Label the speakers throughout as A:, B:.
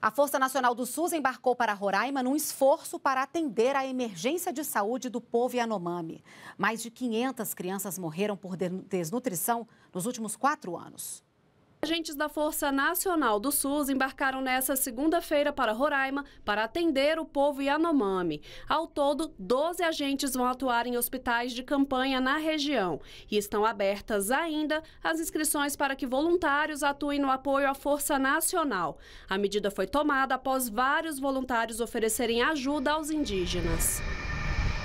A: A Força Nacional do SUS embarcou para Roraima num esforço para atender a emergência de saúde do povo Yanomami. Mais de 500 crianças morreram por desnutrição nos últimos quatro anos.
B: Agentes da Força Nacional do SUS embarcaram nesta segunda-feira para Roraima para atender o povo Yanomami. Ao todo, 12 agentes vão atuar em hospitais de campanha na região e estão abertas ainda as inscrições para que voluntários atuem no apoio à Força Nacional. A medida foi tomada após vários voluntários oferecerem ajuda aos indígenas.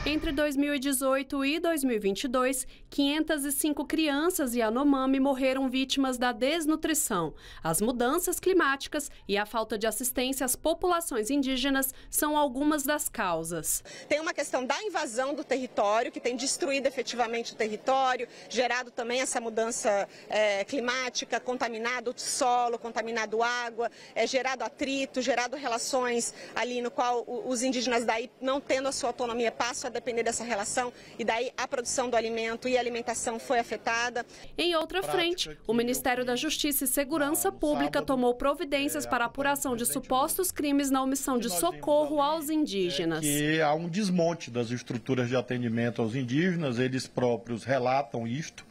B: Entre 2018 e 2022, 505 crianças e Anomami morreram vítimas da desnutrição. As mudanças climáticas e a falta de assistência às populações indígenas são algumas das causas. Tem
C: uma questão da invasão do território, que tem destruído efetivamente o território, gerado também essa mudança é, climática, contaminado o solo, contaminado água, é, gerado atrito, gerado relações ali no qual os indígenas daí, não tendo a sua autonomia, passam a depender dessa relação e daí a produção do alimento e a alimentação foi afetada.
B: Em outra frente, o Ministério da Justiça e Segurança Pública tomou providências é, para apuração de supostos crimes na omissão de socorro aos é, indígenas. É
D: há um desmonte das estruturas de atendimento aos indígenas, eles próprios relatam isto.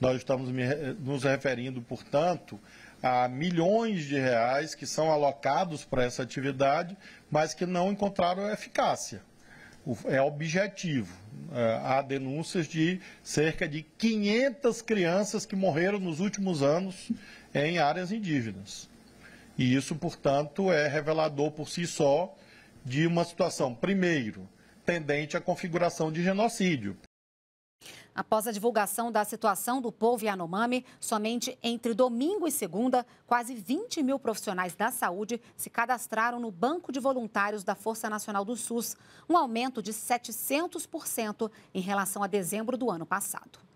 D: Nós estamos nos referindo, portanto, a milhões de reais que são alocados para essa atividade, mas que não encontraram eficácia é objetivo. É, há denúncias de cerca de 500 crianças que morreram nos últimos anos em áreas indígenas. E isso, portanto, é revelador por si só de uma situação, primeiro, tendente à configuração de genocídio.
A: Após a divulgação da situação do povo Yanomami, somente entre domingo e segunda, quase 20 mil profissionais da saúde se cadastraram no Banco de Voluntários da Força Nacional do SUS, um aumento de 700% em relação a dezembro do ano passado.